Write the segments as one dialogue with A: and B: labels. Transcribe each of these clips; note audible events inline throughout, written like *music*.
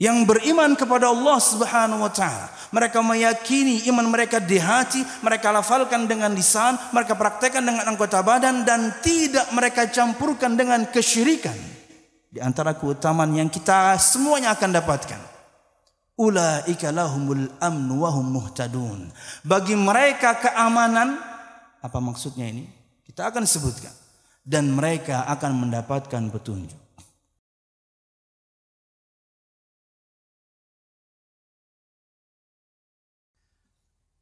A: yang beriman kepada Allah Subhanahu wa taala. Mereka meyakini iman mereka di hati, mereka lafalkan dengan lisan, mereka praktekkan dengan anggota badan dan tidak mereka campurkan dengan kesyirikan. Di antara keutamaan yang kita semuanya akan dapatkan. Ulaika lahumul humul wa hum muhtadun. Bagi mereka keamanan apa maksudnya ini? Kita akan sebutkan dan mereka akan mendapatkan petunjuk.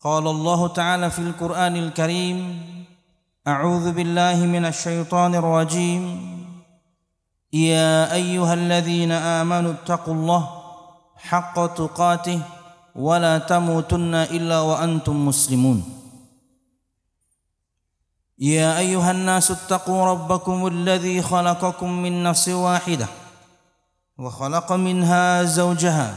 A: قال الله تعالى في القرآن الكريم أعوذ بالله من الشيطان الرجيم يا أيها الذين آمنوا اتقوا الله حق تقاته ولا تموتن إلا وأنتم مسلمون يا أيها الناس اتقوا ربكم الذي خلقكم من نفس واحدة وخلق منها زوجها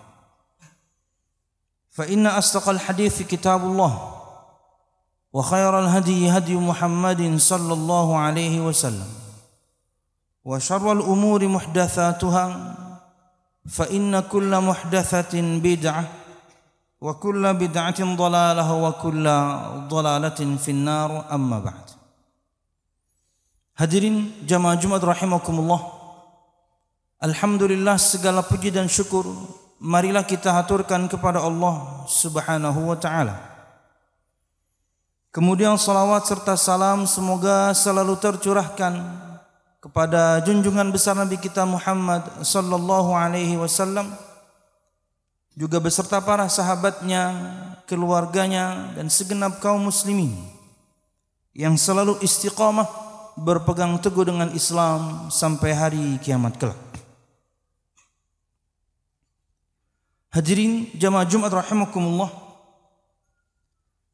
A: فإن أصدق الحديث كتاب الله وخير الهدي هدي محمد صلى الله عليه وسلم وشر الأمور محدثاتها فإن كل محدثة بدعة وكل بدعة ضلالة وكل ضلالة في النار أما بعد Hadirin jamaah Jumat rahimakumullah Alhamdulillah segala puji dan syukur marilah kita haturkan kepada Allah Subhanahu wa taala. Kemudian salawat serta salam semoga selalu tercurahkan kepada junjungan besar Nabi kita Muhammad sallallahu alaihi wasallam juga beserta para sahabatnya, keluarganya dan segenap kaum muslimin yang selalu istiqamah berpegang teguh dengan Islam sampai hari kiamat kelak. Hadirin jamaah Jumat rahimakumullah.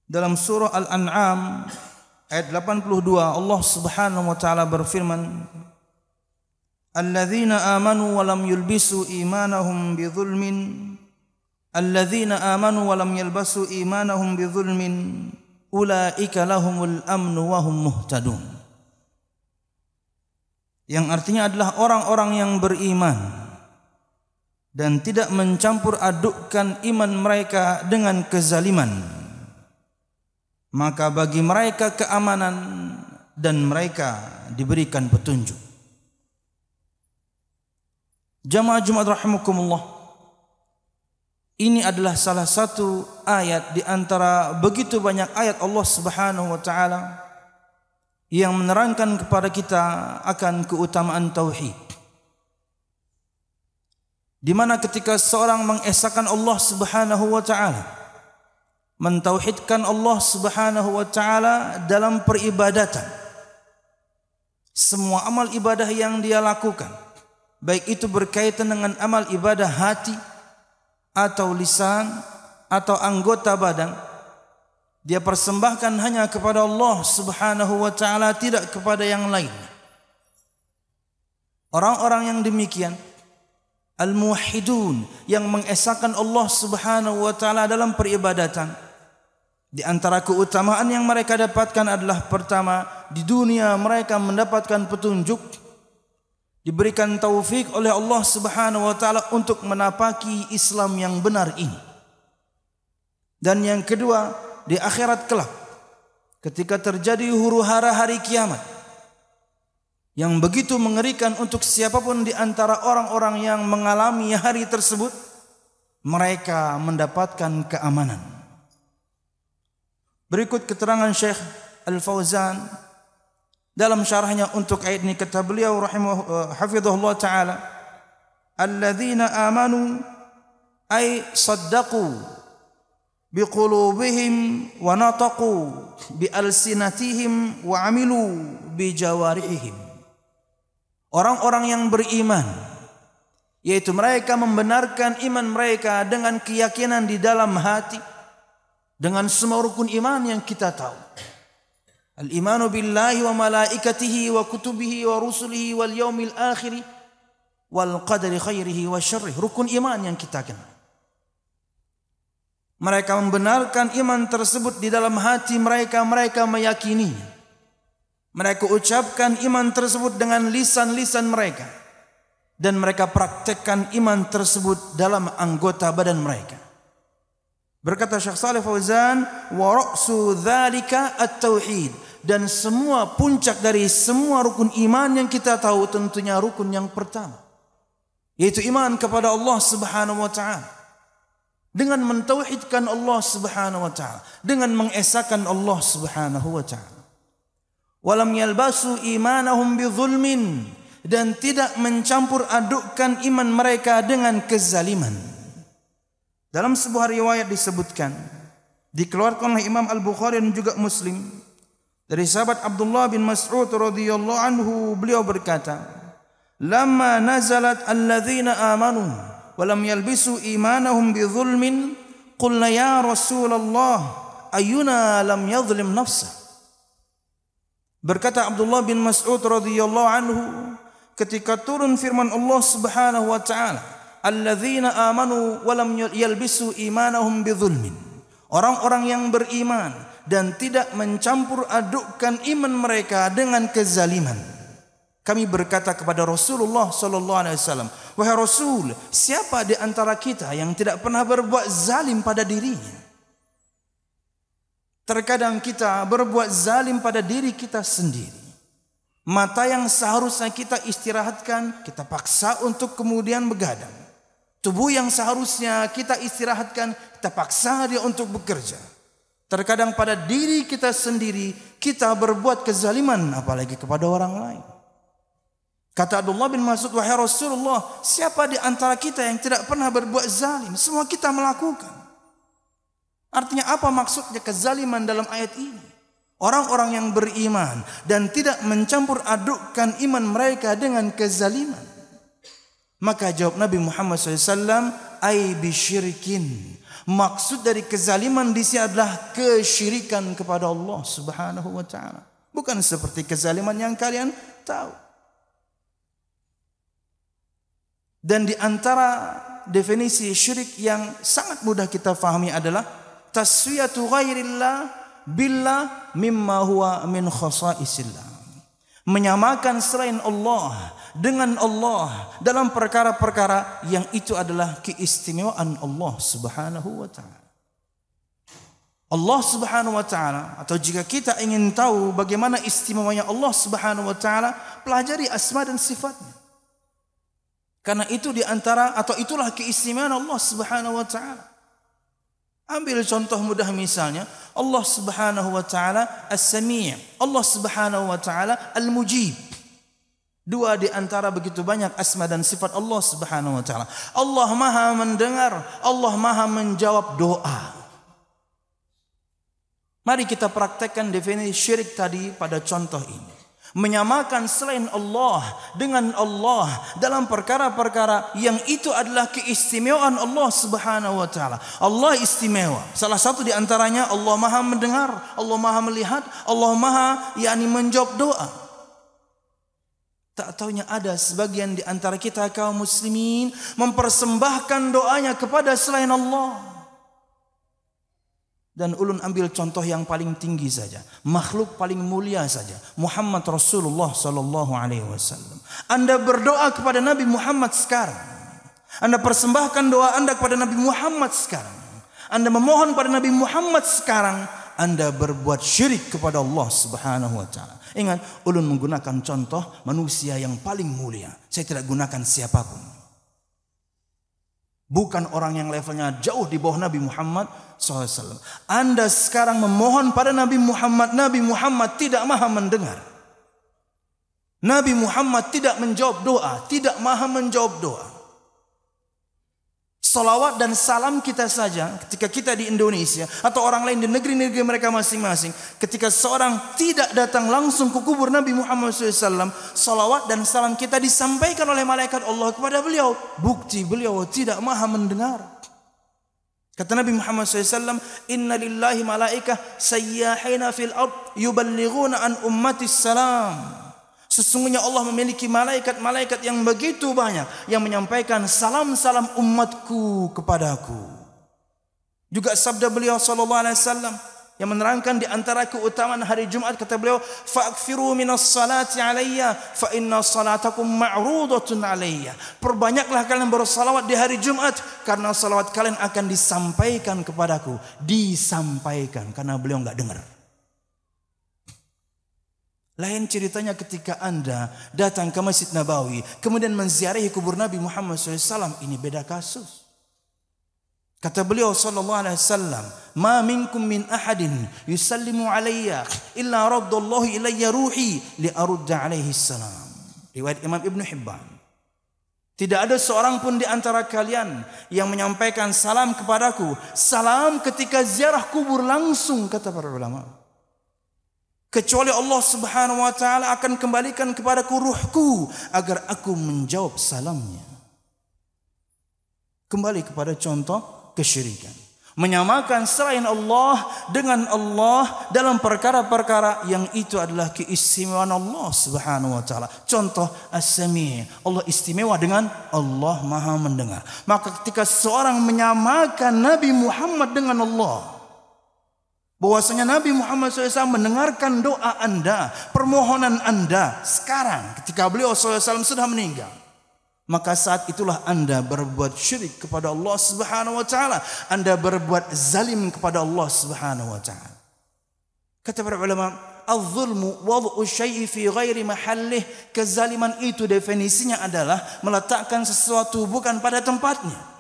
A: Dalam surah Al-An'am ayat 82 Allah Subhanahu wa taala berfirman Alladzina amanu wa yulbisu imanahum bidzulmin Alladzina amanu wa lam yalbasu imanahum bidzulmin ulaika lahumul amnu muhtadun Yang artinya adalah orang-orang yang beriman dan tidak mencampur adukkan iman mereka dengan kezaliman maka bagi mereka keamanan dan mereka diberikan petunjuk Jamaah Jumat rahimakumullah ini adalah salah satu ayat di antara begitu banyak ayat Allah Subhanahu wa taala yang menerangkan kepada kita akan keutamaan tauhid di mana ketika seorang mengesahkan Allah Subhanahu wa taala mentauhidkan Allah Subhanahu wa taala dalam peribadatan semua amal ibadah yang dia lakukan baik itu berkaitan dengan amal ibadah hati atau lisan atau anggota badan dia persembahkan hanya kepada Allah Subhanahu wa taala tidak kepada yang lain orang-orang yang demikian al-muwahhidun yang mengesahkan Allah Subhanahu wa taala dalam peribadatan. Di antara keutamaan yang mereka dapatkan adalah pertama, di dunia mereka mendapatkan petunjuk diberikan taufik oleh Allah Subhanahu wa taala untuk menapaki Islam yang benar ini. Dan yang kedua, di akhirat kelak ketika terjadi huru-hara hari kiamat, yang begitu mengerikan untuk siapapun di antara orang-orang yang mengalami hari tersebut, mereka mendapatkan keamanan. Berikut keterangan Syekh Al-Fauzan dalam syarahnya untuk ayat ini kata beliau rahimahu eh, hafizahullah taala alladzina amanu ay saddaqu biqulubihim wa nataqu bi alsinatihim wa amilu bi jawarihim orang-orang yang beriman yaitu mereka membenarkan iman mereka dengan keyakinan di dalam hati dengan semua rukun iman yang kita tahu al-imanu billahi wa malaikatihi wa kutubihi wa rusulihi wal yaumil akhir wal qadari khairihi wa syarrih rukun iman yang kita kenal mereka membenarkan iman tersebut di dalam hati mereka mereka meyakininya Mereka ucapkan iman tersebut dengan lisan-lisan mereka. Dan mereka praktekkan iman tersebut dalam anggota badan mereka. Berkata Syekh Saleh Fauzan, "Wa ra'su at-tauhid." Dan semua puncak dari semua rukun iman yang kita tahu tentunya rukun yang pertama. Yaitu iman kepada Allah Subhanahu wa taala. Dengan mentauhidkan Allah Subhanahu wa taala, dengan mengesahkan Allah Subhanahu wa taala. walam yalbasu imanahum bizulmin dan tidak mencampur adukkan iman mereka dengan kezaliman. Dalam sebuah riwayat disebutkan dikeluarkan oleh Imam Al-Bukhari dan juga Muslim dari sahabat Abdullah bin Mas'ud radhiyallahu anhu beliau berkata, "Lamma nazalat alladzina amanu wa lam yalbisu imanahum bizulmin, qulna ya Rasulullah, ayuna lam yadhlim nafsah Berkata Abdullah bin Mas'ud radhiyallahu anhu ketika turun firman Allah Subhanahu wa taala, "Alladzina amanu wa lam yalbisu imanahum bidzulmin." Orang-orang yang beriman dan tidak mencampur adukkan iman mereka dengan kezaliman. Kami berkata kepada Rasulullah sallallahu alaihi wasallam, "Wahai Rasul, siapa di antara kita yang tidak pernah berbuat zalim pada dirinya?" Terkadang kita berbuat zalim pada diri kita sendiri. Mata yang seharusnya kita istirahatkan, kita paksa untuk kemudian begadang. Tubuh yang seharusnya kita istirahatkan, kita paksa dia untuk bekerja. Terkadang pada diri kita sendiri, kita berbuat kezaliman apalagi kepada orang lain. Kata Abdullah bin Mas'ud, wahai Rasulullah, siapa di antara kita yang tidak pernah berbuat zalim? Semua kita melakukan. Artinya apa maksudnya kezaliman dalam ayat ini? Orang-orang yang beriman dan tidak mencampur adukkan iman mereka dengan kezaliman. Maka jawab Nabi Muhammad SAW, Ay bisyirikin. Maksud dari kezaliman di sini adalah kesyirikan kepada Allah Subhanahu wa taala. Bukan seperti kezaliman yang kalian tahu. Dan di antara definisi syirik yang sangat mudah kita fahami adalah taswiyatu ghairillah Billa mimma huwa min khasaisillah menyamakan selain Allah dengan Allah dalam perkara-perkara yang itu adalah keistimewaan Allah Subhanahu wa taala. Allah Subhanahu wa taala atau jika kita ingin tahu bagaimana istimewanya Allah Subhanahu wa taala, pelajari asma dan sifatnya. Karena itu di antara atau itulah keistimewaan Allah Subhanahu wa taala. Ambil contoh mudah misalnya Allah Subhanahu wa taala As-Sami', Allah Subhanahu wa taala Al-Mujib. Dua di antara begitu banyak asma dan sifat Allah Subhanahu wa taala. Allah Maha mendengar, Allah Maha menjawab doa. Mari kita praktekkan definisi syirik tadi pada contoh ini. menyamakan selain Allah dengan Allah dalam perkara-perkara yang itu adalah keistimewaan Allah Subhanahu wa taala. Allah istimewa. Salah satu di antaranya Allah Maha mendengar, Allah Maha melihat, Allah Maha yakni menjawab doa. Tak tahunya ada sebagian di antara kita kaum muslimin mempersembahkan doanya kepada selain Allah. Dan ulun ambil contoh yang paling tinggi saja. Makhluk paling mulia saja. Muhammad Rasulullah Sallallahu Alaihi Wasallam. Anda berdoa kepada Nabi Muhammad sekarang. Anda persembahkan doa Anda kepada Nabi Muhammad sekarang. Anda memohon pada Nabi Muhammad sekarang. Anda berbuat syirik kepada Allah Subhanahu wa taala. Ingat, ulun menggunakan contoh manusia yang paling mulia. Saya tidak gunakan siapapun. Bukan orang yang levelnya jauh di bawah Nabi Muhammad SAW. Anda sekarang memohon pada Nabi Muhammad. Nabi Muhammad tidak maha mendengar. Nabi Muhammad tidak menjawab doa. Tidak maha menjawab doa. Salawat dan salam kita saja ketika kita di Indonesia atau orang lain di negeri-negeri mereka masing-masing. Ketika seorang tidak datang langsung ke kubur Nabi Muhammad SAW. Salawat dan salam kita disampaikan oleh malaikat Allah kepada beliau. Bukti beliau tidak maha mendengar. Kata Nabi Muhammad SAW, Inna lillahi malaikah sayyahina fil ard yuballighuna an ummatis salam. Sesungguhnya Allah memiliki malaikat-malaikat yang begitu banyak yang menyampaikan salam-salam umatku kepadaku. Juga sabda beliau sallallahu alaihi wasallam yang menerangkan di antara keutamaan hari Jumat kata beliau fa'akfiru minas salati alayya fa inna salatakum ma'rudatun alayya. Perbanyaklah kalian bersalawat di hari Jumat karena salawat kalian akan disampaikan kepadaku, disampaikan karena beliau enggak dengar. Lain ceritanya ketika Anda datang ke Masjid Nabawi, kemudian menziarahi kubur Nabi Muhammad SAW, ini beda kasus. Kata beliau sallallahu alaihi wasallam, "Ma minkum min ahadin yusallimu alayya illa raddallahu ilayya ruhi li arudda alaihi salam." Riwayat Imam Ibn Hibban. Tidak ada seorang pun di antara kalian yang menyampaikan salam kepadaku, salam ketika ziarah kubur langsung kata para ulama. kecuali Allah Subhanahu wa taala akan kembalikan kepadaku ruhku agar aku menjawab salamnya kembali kepada contoh kesyirikan menyamakan selain Allah dengan Allah dalam perkara-perkara yang itu adalah keistimewaan Allah Subhanahu wa taala. Contoh as Allah istimewa dengan Allah Maha Mendengar. Maka ketika seorang menyamakan Nabi Muhammad dengan Allah, Bahwasanya Nabi Muhammad SAW mendengarkan doa Anda, permohonan Anda sekarang ketika beliau SAW sudah meninggal. Maka saat itulah Anda berbuat syirik kepada Allah Subhanahu wa taala. Anda berbuat zalim kepada Allah Subhanahu wa taala. Kata para ulama, "Adz-dzulmu wad'u syai'i fi ghairi mahallih." Kezaliman itu definisinya adalah meletakkan sesuatu bukan pada tempatnya.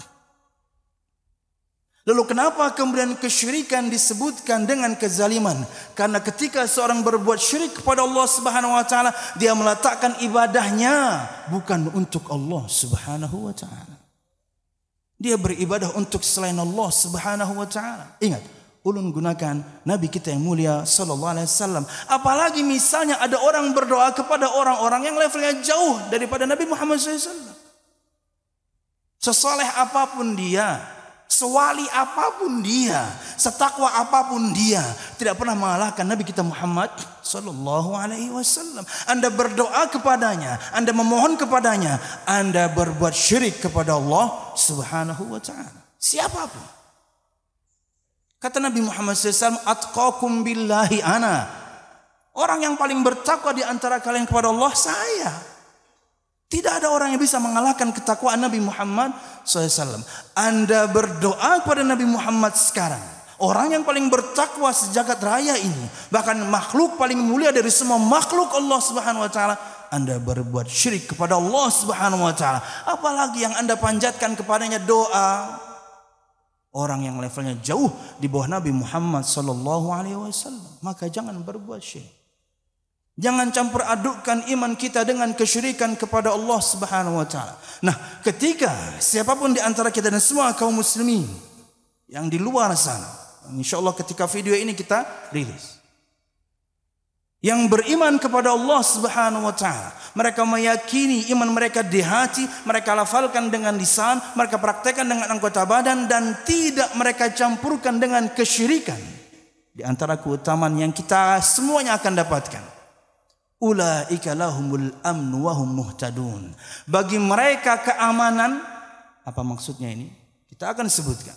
A: Lalu kenapa kemudian kesyirikan disebutkan dengan kezaliman? Karena ketika seorang berbuat syirik kepada Allah Subhanahu wa taala, dia meletakkan ibadahnya bukan untuk Allah Subhanahu wa taala. Dia beribadah untuk selain Allah Subhanahu wa taala. Ingat, ulun gunakan nabi kita yang mulia sallallahu alaihi wasallam. Apalagi misalnya ada orang berdoa kepada orang-orang yang levelnya jauh daripada Nabi Muhammad SAW. Sesoleh apapun dia, Sewali apapun dia, setakwa apapun dia, tidak pernah mengalahkan Nabi kita Muhammad Sallallahu Alaihi Wasallam. Anda berdoa kepadanya, Anda memohon kepadanya, Anda berbuat syirik kepada Allah Subhanahu Wa Taala. Siapapun. Kata Nabi Muhammad SAW, Atqakum billahi ana. Orang yang paling bertakwa di antara kalian kepada Allah saya. Tidak ada orang yang bisa mengalahkan ketakwaan Nabi Muhammad SAW. Anda berdoa kepada Nabi Muhammad sekarang. Orang yang paling bertakwa sejagat raya ini. Bahkan makhluk paling mulia dari semua makhluk Allah Subhanahu Wa Taala. Anda berbuat syirik kepada Allah Subhanahu Wa Taala. Apalagi yang Anda panjatkan kepadanya doa. Orang yang levelnya jauh di bawah Nabi Muhammad Sallallahu Alaihi Wasallam. Maka jangan berbuat syirik. Jangan campur adukkan iman kita dengan kesyirikan kepada Allah Subhanahu wa taala. Nah, ketika siapapun di antara kita dan semua kaum muslimin yang di luar sana, insyaallah ketika video ini kita rilis. Yang beriman kepada Allah Subhanahu wa taala, mereka meyakini iman mereka di hati, mereka lafalkan dengan lisan, mereka praktekkan dengan anggota badan dan tidak mereka campurkan dengan kesyirikan. Di antara keutamaan yang kita semuanya akan dapatkan. Ulaika lahumul amnu wa hum muhtadun. Bagi mereka keamanan apa maksudnya ini? Kita akan sebutkan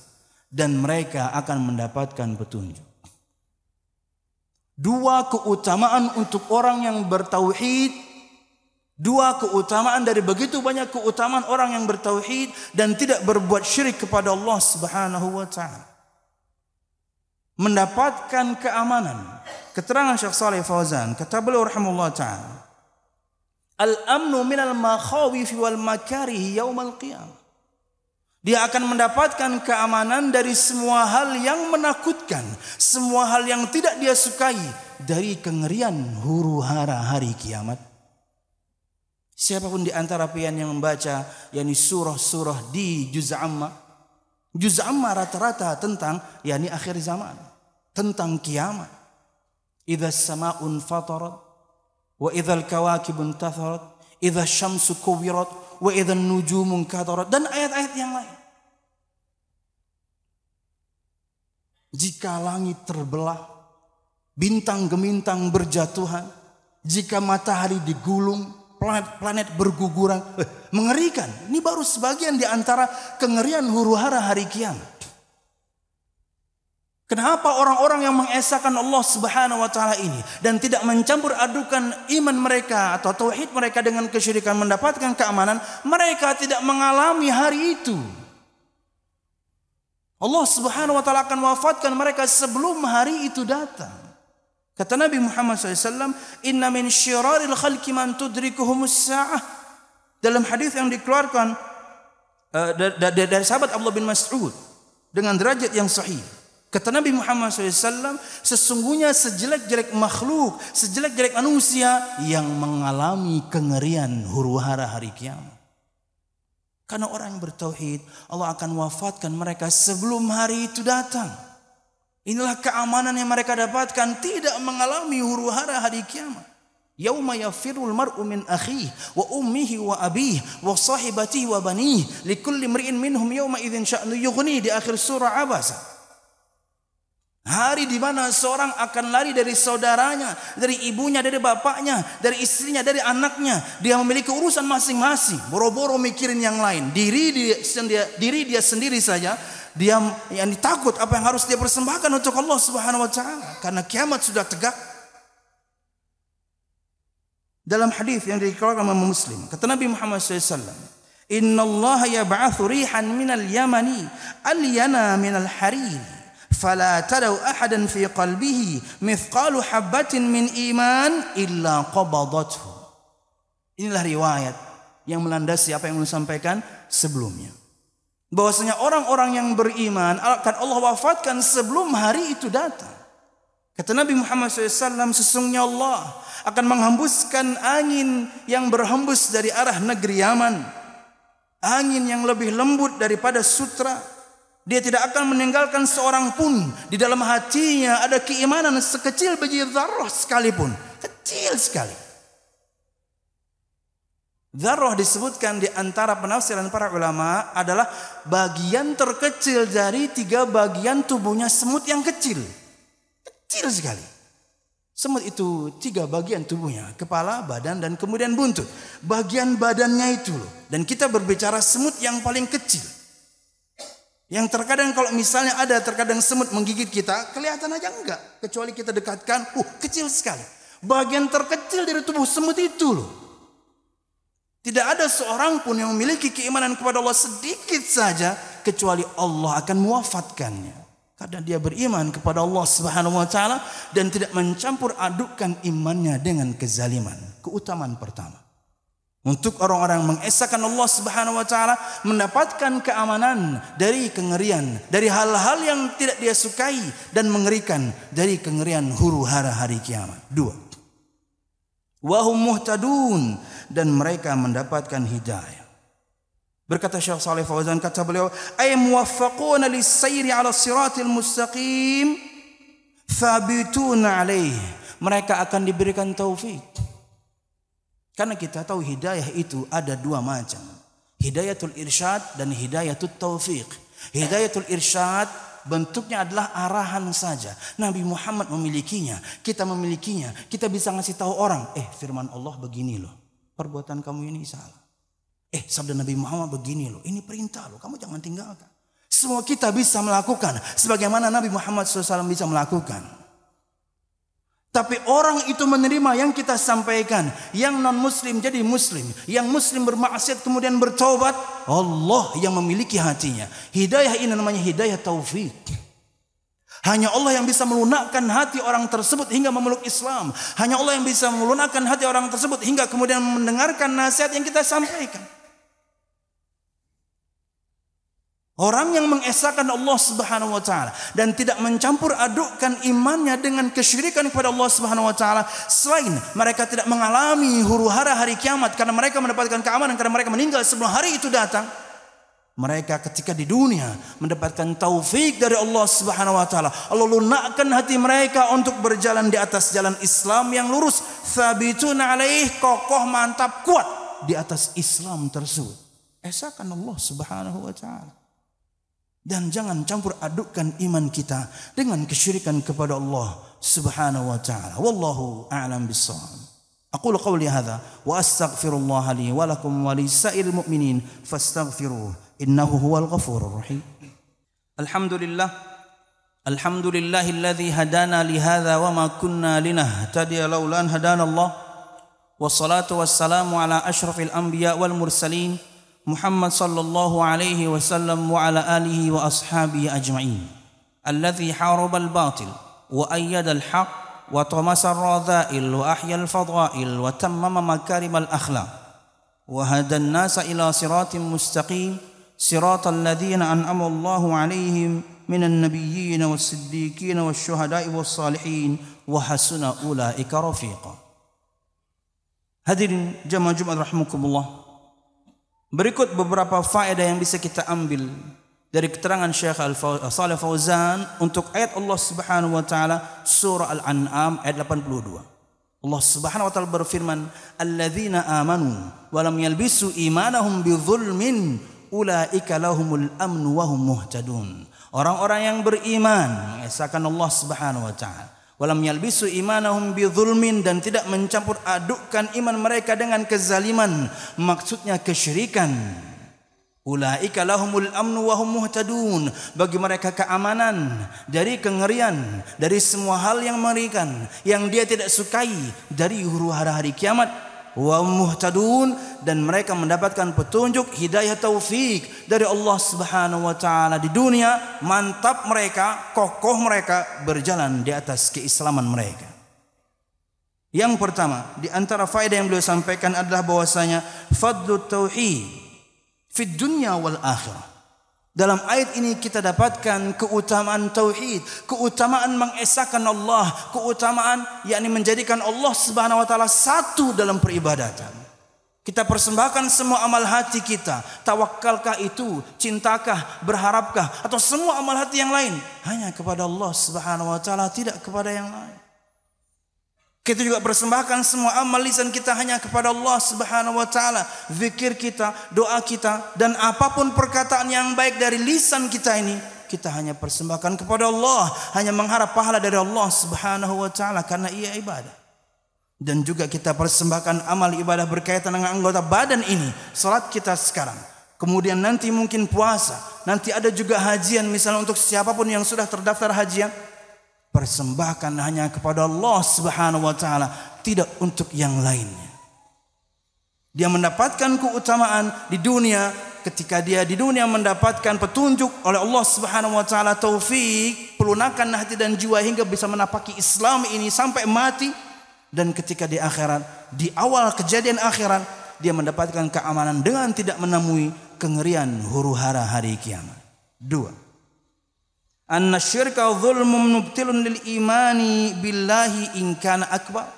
A: dan mereka akan mendapatkan petunjuk. Dua keutamaan untuk orang yang bertauhid, dua keutamaan dari begitu banyak keutamaan orang yang bertauhid dan tidak berbuat syirik kepada Allah Subhanahu wa taala mendapatkan keamanan. Keterangan Syekh Saleh Fauzan, kata beliau rahimahullah taala, Al-amnu minal makhawif wal makarihi yaumal qiyamah. Dia akan mendapatkan keamanan dari semua hal yang menakutkan, semua hal yang tidak dia sukai dari kengerian huru-hara hari kiamat. Siapapun di antara pian yang membaca yakni surah-surah di juz amma. Juz amma rata-rata tentang yakni akhir zaman tentang kiamat. Idza sama'un fatarat wa al kawakib tatharat, idza syamsu kuwirat wa idzan nujumun katarat dan ayat-ayat yang lain. Jika langit terbelah, bintang gemintang berjatuhan, jika matahari digulung, planet-planet berguguran, eh, mengerikan. Ini baru sebagian di antara kengerian huru-hara hari kiamat. Kenapa orang-orang yang mengesahkan Allah Subhanahu wa taala ini dan tidak mencampur adukan iman mereka atau tauhid mereka dengan kesyirikan mendapatkan keamanan, mereka tidak mengalami hari itu. Allah Subhanahu wa taala akan wafatkan mereka sebelum hari itu datang. Kata Nabi Muhammad SAW, "Inna min syiraril khalqi man tudrikuhumus sa'ah." Dalam hadis yang dikeluarkan uh, eh, dari, dari sahabat Abdullah bin Mas'ud dengan derajat yang sahih. Kata Nabi Muhammad SAW, sesungguhnya sejelek-jelek makhluk, sejelek-jelek manusia yang mengalami kengerian huru hara hari kiamat. Karena orang yang bertauhid, Allah akan wafatkan mereka sebelum hari itu datang. Inilah keamanan yang mereka dapatkan, tidak mengalami huru hara hari kiamat. Yauma yafirul mar'u min akhihi wa ummihi wa abihi wa sahibatihi wa banihi likulli mri'in minhum yauma idzin sya'nu yughni di akhir surah Abasa. Hari di mana seorang akan lari dari saudaranya, dari ibunya, dari bapaknya, dari istrinya, dari anaknya. Dia memiliki urusan masing-masing. Boro-boro mikirin yang lain. Diri dia, sendia, diri dia sendiri saja. Dia yang ditakut apa yang harus dia persembahkan untuk Allah Subhanahu wa taala karena kiamat sudah tegak. Dalam hadis yang dikeluarkan oleh Muslim, kata Nabi Muhammad SAW, Inna Allah yab'athu rihan minal yamani al-yana minal hariri فلا تروا أحدا في قلبه مثقال حبة من إيمان إلا قبضته Inilah riwayat yang melandasi apa yang disampaikan sebelumnya. Bahwasanya orang-orang yang beriman akan Allah wafatkan sebelum hari itu datang. Kata Nabi Muhammad SAW, sesungguhnya Allah akan menghembuskan angin yang berhembus dari arah negeri Yaman. Angin yang lebih lembut daripada sutra dia tidak akan meninggalkan seorang pun. Di dalam hatinya ada keimanan sekecil biji zarah sekalipun. Kecil sekali. Zarah disebutkan di antara penafsiran para ulama adalah bagian terkecil dari tiga bagian tubuhnya semut yang kecil. Kecil sekali. Semut itu tiga bagian tubuhnya, kepala, badan, dan kemudian buntut. Bagian badannya itu loh. Dan kita berbicara semut yang paling kecil. Yang terkadang kalau misalnya ada terkadang semut menggigit kita, kelihatan aja enggak. Kecuali kita dekatkan, uh kecil sekali. Bagian terkecil dari tubuh semut itu loh. Tidak ada seorang pun yang memiliki keimanan kepada Allah sedikit saja kecuali Allah akan muafatkannya. Karena dia beriman kepada Allah Subhanahu wa taala dan tidak mencampur adukkan imannya dengan kezaliman. Keutamaan pertama. Untuk orang-orang mengesahkan Allah Subhanahu wa taala mendapatkan keamanan dari kengerian, dari hal-hal yang tidak dia sukai dan mengerikan dari kengerian huru-hara hari kiamat. Dua. Wahum muhtadun dan mereka mendapatkan hidayah. Berkata Syekh Saleh Fauzan kata beliau, "Ay muwaffaquna lis-sayri 'ala siratil mustaqim thabituna 'alaihi." Mereka akan diberikan taufik karena kita tahu hidayah itu ada dua macam. Hidayatul irsyad dan hidayatul taufiq. Hidayatul irsyad bentuknya adalah arahan saja. Nabi Muhammad memilikinya, kita memilikinya, kita bisa ngasih tahu orang, eh firman Allah begini loh, perbuatan kamu ini salah. Eh sabda Nabi Muhammad begini loh, ini perintah loh, kamu jangan tinggalkan. Semua kita bisa melakukan sebagaimana Nabi Muhammad SAW bisa melakukan. Tapi orang itu menerima yang kita sampaikan. Yang non-muslim jadi muslim. Yang muslim bermaksiat kemudian bertobat. Allah yang memiliki hatinya. Hidayah ini namanya hidayah taufik. Hanya Allah yang bisa melunakkan hati orang tersebut hingga memeluk Islam. Hanya Allah yang bisa melunakkan hati orang tersebut hingga kemudian mendengarkan nasihat yang kita sampaikan. Orang yang mengesahkan Allah Subhanahu wa taala dan tidak mencampur adukkan imannya dengan kesyirikan kepada Allah Subhanahu wa taala selain mereka tidak mengalami huru-hara hari kiamat karena mereka mendapatkan keamanan karena mereka meninggal sebelum hari itu datang. Mereka ketika di dunia mendapatkan taufik dari Allah Subhanahu wa taala. Allah lunakkan hati mereka untuk berjalan di atas jalan Islam yang lurus. Sabituna alaih kokoh mantap kuat di atas Islam tersebut. Esakan Allah Subhanahu wa taala. Dan jangan campur adukkan iman kita dengan kesyirikan kepada Allah Subhanahu wa taala. Wallahu a'lam bissawab. أقول قولي هذا وأستغفر الله لي ولكم ولسائر المؤمنين فاستغفروه إنه هو الغفور الرحيم الحمد لله الحمد لله الذي هدانا لهذا وما كنا لنهتدي لولا أن هدانا الله والصلاة والسلام على أشرف الأنبياء والمرسلين محمد صلى الله عليه وسلم وعلى آله وأصحابه أجمعين الذي حارب الباطل وأيد الحق وطمس الرذائل وأحيا الفضائل وتمم مكارم الأخلاق وهدى الناس إلى صراط مستقيم صراط الذين أنعم الله عليهم من النبيين والصديقين والشهداء والصالحين وحسن أولئك رفيقا هذه جمع جمعة رحمكم الله Berikut beberapa faedah yang bisa kita ambil dari keterangan Syekh Al-Salih eh, Fauzan untuk ayat Allah Subhanahu wa taala surah Al-An'am ayat 82. Allah Subhanahu wa taala berfirman, "Alladzina amanu wa lam yalbisu imanahum bidzulmin ulaika lahumul amnu wa hum muhtadun." Orang-orang yang beriman mengesahkan Allah Subhanahu wa taala Walam yalbisu imanahum bidzulmin dan tidak mencampur adukkan iman mereka dengan kezaliman, maksudnya kesyirikan. Ulaika lahumul amnu wa hum muhtadun. Bagi mereka keamanan dari kengerian, dari semua hal yang mengerikan yang dia tidak sukai dari huru-hara hari kiamat wa muhtadun dan mereka mendapatkan petunjuk hidayah taufik dari Allah Subhanahu wa taala di dunia mantap mereka kokoh mereka berjalan di atas keislaman mereka yang pertama di antara faedah yang beliau sampaikan adalah bahwasanya fadlu tauhid fi dunya wal akhirah Dalam ayat ini kita dapatkan keutamaan tauhid, keutamaan mengesahkan Allah, keutamaan yakni menjadikan Allah Subhanahu wa taala satu dalam peribadatan. Kita persembahkan semua amal hati kita. Tawakalkah itu? Cintakah? Berharapkah? Atau semua amal hati yang lain? Hanya kepada Allah subhanahu wa ta'ala. Tidak kepada yang lain. Kita juga persembahkan semua amal lisan kita hanya kepada Allah Subhanahu wa taala, zikir kita, doa kita dan apapun perkataan yang baik dari lisan kita ini kita hanya persembahkan kepada Allah, hanya mengharap pahala dari Allah Subhanahu wa taala karena ia ibadah. Dan juga kita persembahkan amal ibadah berkaitan dengan anggota badan ini, salat kita sekarang. Kemudian nanti mungkin puasa, nanti ada juga hajian misalnya untuk siapapun yang sudah terdaftar hajian, Persembahkan hanya kepada Allah Subhanahu wa taala, tidak untuk yang lainnya. Dia mendapatkan keutamaan di dunia ketika dia di dunia mendapatkan petunjuk oleh Allah Subhanahu wa taala taufik, pelunakan hati dan jiwa hingga bisa menapaki Islam ini sampai mati dan ketika di akhirat, di awal kejadian akhirat dia mendapatkan keamanan dengan tidak menemui kengerian huru hara hari kiamat. Dua. anna syirka zulmum nubtilun lil imani billahi in kana akbar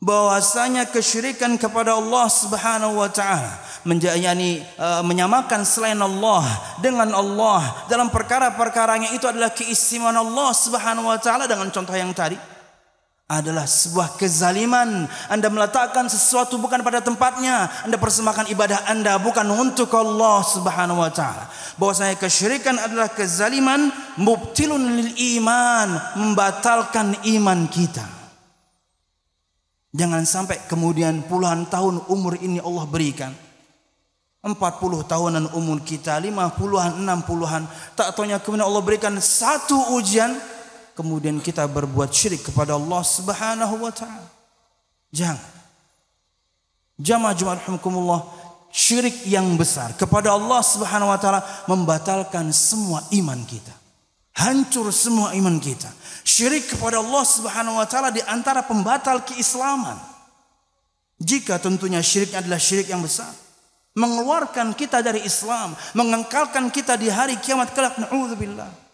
A: bahwasanya kesyirikan kepada Allah Subhanahu wa taala menjayani uh, menyamakan selain Allah dengan Allah dalam perkara-perkaranya itu adalah keistimewaan Allah Subhanahu wa taala dengan contoh yang tadi adalah sebuah kezaliman. Anda meletakkan sesuatu bukan pada tempatnya. Anda persembahkan ibadah Anda bukan untuk Allah Subhanahu wa taala. Bahwasanya kesyirikan adalah kezaliman mubtilun lil iman, membatalkan iman kita. Jangan sampai kemudian puluhan tahun umur ini Allah berikan. 40 tahunan umur kita, 50-an, 60-an. Tak tanya kemudian Allah berikan satu ujian kemudian kita berbuat syirik kepada Allah Subhanahu wa taala. Jangan. Jamaah jemaah Rahimahumullah syirik yang besar kepada Allah Subhanahu wa taala membatalkan semua iman kita. Hancur semua iman kita. Syirik kepada Allah Subhanahu wa taala di antara pembatal keislaman. Jika tentunya syiriknya adalah syirik yang besar, mengeluarkan kita dari Islam, mengengkalkan kita di hari kiamat kelak naudzubillah.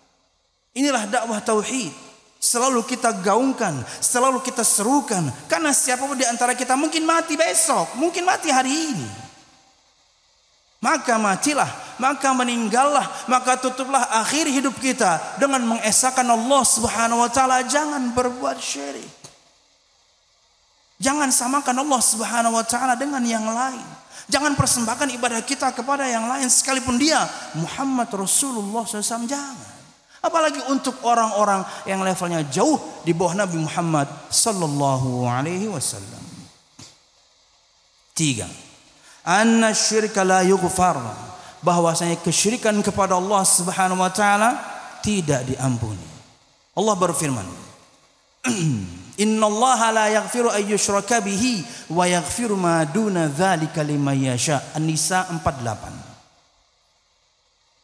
A: Inilah dakwah tauhid. Selalu kita gaungkan, selalu kita serukan. Karena siapapun di antara kita mungkin mati besok, mungkin mati hari ini. Maka matilah, maka meninggallah, maka tutuplah akhir hidup kita dengan mengesahkan Allah Subhanahu wa taala jangan berbuat syirik. Jangan samakan Allah Subhanahu wa taala dengan yang lain. Jangan persembahkan ibadah kita kepada yang lain sekalipun dia Muhammad Rasulullah SAW jangan. Apalagi untuk orang-orang yang levelnya jauh di bawah Nabi Muhammad sallallahu alaihi wasallam. Tiga. Anna syirka la yughfar. Bahwasanya kesyirikan kepada Allah Subhanahu wa taala tidak diampuni. Allah berfirman, *clears throat* Innallaha la yaghfiru ay yushraka bihi wa yaghfiru ma duna dzalika liman yasha. An-Nisa 48.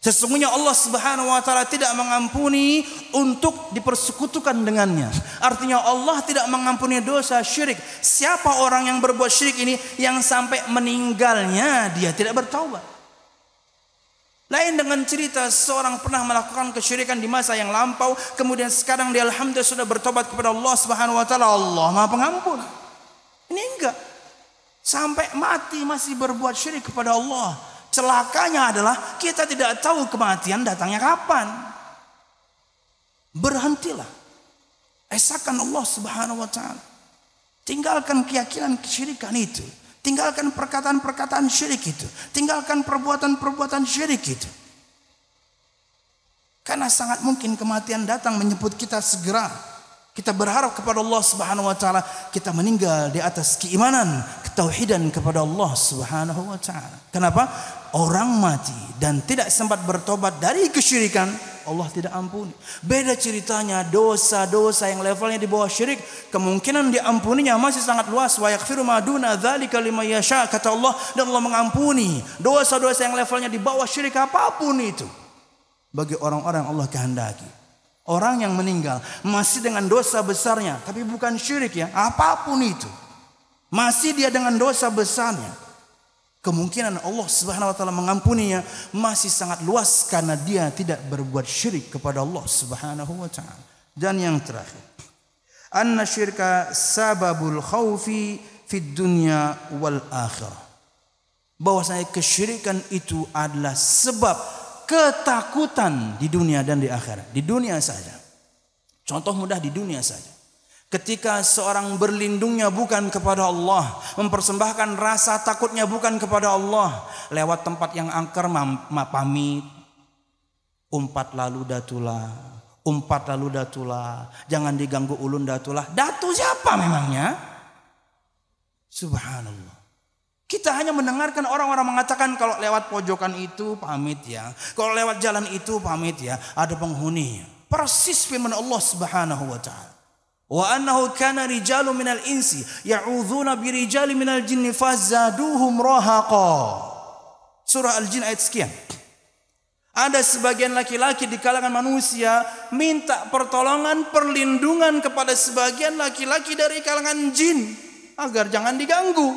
A: Sesungguhnya Allah Subhanahu wa taala tidak mengampuni untuk dipersekutukan dengannya. Artinya Allah tidak mengampuni dosa syirik. Siapa orang yang berbuat syirik ini yang sampai meninggalnya dia tidak bertaubat? Lain dengan cerita seorang pernah melakukan kesyirikan di masa yang lampau, kemudian sekarang dia alhamdulillah sudah bertobat kepada Allah Subhanahu wa taala. Allah Maha Pengampun. Ini enggak. Sampai mati masih berbuat syirik kepada Allah. Celakanya adalah kita tidak tahu kematian datangnya kapan. Berhentilah. Esakan Allah Subhanahu wa taala. Tinggalkan keyakinan kesyirikan itu. Tinggalkan perkataan-perkataan syirik itu. Tinggalkan perbuatan-perbuatan syirik itu. Karena sangat mungkin kematian datang menyebut kita segera. Kita berharap kepada Allah Subhanahu wa taala kita meninggal di atas keimanan, ketauhidan kepada Allah Subhanahu wa taala. Kenapa? Orang mati dan tidak sempat bertobat dari kesyirikan, Allah tidak ampuni. Beda ceritanya dosa-dosa yang levelnya di bawah syirik, kemungkinan diampuninya masih sangat luas. Wa yaghfiru ma duna dzalika liman yasha, kata Allah dan Allah mengampuni dosa-dosa yang levelnya di bawah syirik apapun itu bagi orang-orang Allah kehendaki. Orang yang meninggal masih dengan dosa besarnya, tapi bukan syirik ya, apapun itu. Masih dia dengan dosa besarnya. Kemungkinan Allah Subhanahu wa taala mengampuninya masih sangat luas karena dia tidak berbuat syirik kepada Allah Subhanahu wa taala. Dan yang terakhir, anna syirka sababul khaufi fid dunya wal akhirah. Bahwasanya kesyirikan itu adalah sebab ketakutan di dunia dan di akhirat. Di dunia saja. Contoh mudah di dunia saja. Ketika seorang berlindungnya bukan kepada Allah, mempersembahkan rasa takutnya bukan kepada Allah, lewat tempat yang angker ma umpat lalu datula, umpat lalu datula, jangan diganggu ulun datulah. Datu siapa memangnya? Subhanallah. Kita hanya mendengarkan orang-orang mengatakan kalau lewat pojokan itu pamit ya, kalau lewat jalan itu pamit ya, ada penghuni. Persis firman Allah Subhanahu wa taala wa annahu kana rijalun minal insi ya'udzuuna birijalin minal jinni fazaduhum Surah Al-Jin ayat sekian. Ada sebagian laki-laki di kalangan manusia minta pertolongan perlindungan kepada sebagian laki-laki dari kalangan jin agar jangan diganggu.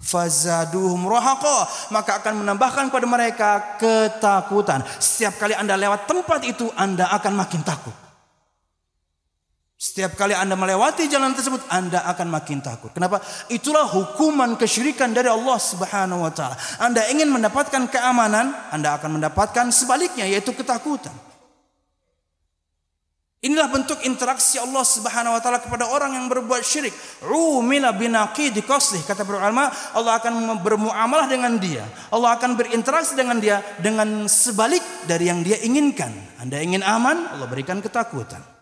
A: Fazaduhum rohaqa maka akan menambahkan kepada mereka ketakutan. Setiap kali Anda lewat tempat itu Anda akan makin takut. Setiap kali Anda melewati jalan tersebut, Anda akan makin takut. Kenapa? Itulah hukuman kesyirikan dari Allah Subhanahu wa taala. Anda ingin mendapatkan keamanan, Anda akan mendapatkan sebaliknya yaitu ketakutan. Inilah bentuk interaksi Allah Subhanahu wa taala kepada orang yang berbuat syirik. Umila binaqidi qaslih kata para ulama, Allah akan bermuamalah dengan dia. Allah akan berinteraksi dengan dia dengan sebalik dari yang dia inginkan. Anda ingin aman, Allah berikan ketakutan.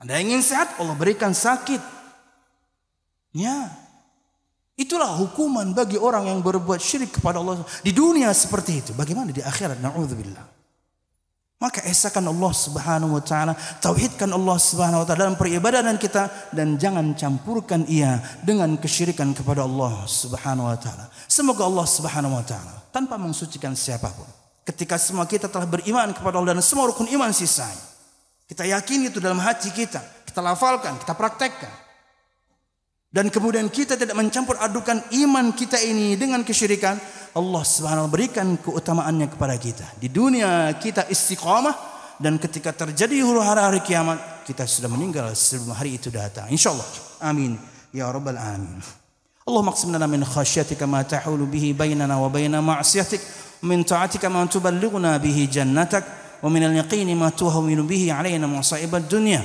A: Anda ingin sehat, Allah berikan sakit. Ya. Itulah hukuman bagi orang yang berbuat syirik kepada Allah. Di dunia seperti itu. Bagaimana di akhirat? Na'udzubillah. Maka esakan Allah Subhanahu wa taala, tauhidkan Allah Subhanahu wa taala dalam peribadatan kita dan jangan campurkan ia dengan kesyirikan kepada Allah Subhanahu wa taala. Semoga Allah Subhanahu wa taala tanpa mensucikan siapapun. Ketika semua kita telah beriman kepada Allah dan semua rukun iman sisanya. Kita yakini itu dalam hati kita. Kita lafalkan, kita praktekkan. Dan kemudian kita tidak mencampur adukan iman kita ini dengan kesyirikan. Allah swt berikan keutamaannya kepada kita. Di dunia kita istiqamah. Dan ketika terjadi huru hara hari kiamat. Kita sudah meninggal sebelum hari itu datang. Insya Allah. Amin. Ya Rabbal Amin. اللهم اقسم لنا من خشيتك ما تحول به بيننا وبين معصيتك من طاعتك ما تبلغنا به جنتك ومن اليقين ما تهون به علينا مصائب الدنيا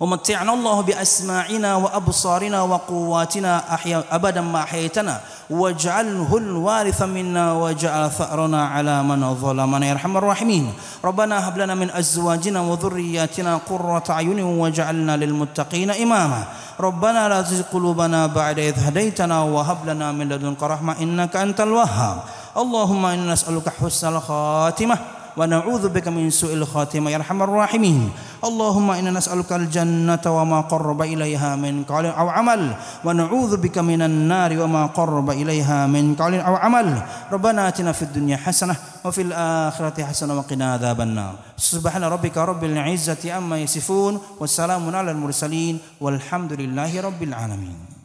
A: ومتعنا الله بأسماعنا وأبصارنا وقواتنا أحيا أبدا ما أحييتنا واجعله الوارث منا واجعل ثأرنا على من ظلمنا يا أرحم الراحمين ربنا هب لنا من أزواجنا وذرياتنا قرة أعين واجعلنا للمتقين إماما ربنا لا تزغ قلوبنا بعد إذ هديتنا وهب لنا من لدنك رحمة إنك أنت الوهاب اللهم إنا نسألك حسن الخاتمة ونعوذ بك من سوء الخاتمة يا أرحم الراحمين اللهم إنا نسألك الجنة وما قرب إليها من قول أو عمل ونعوذ بك من النار وما قرب إليها من قول أو عمل ربنا آتنا في الدنيا حسنة وفي الآخرة حسنة وقنا عذاب النار سبحان ربك رب العزة أما يصفون والسلام على المرسلين والحمد لله رب العالمين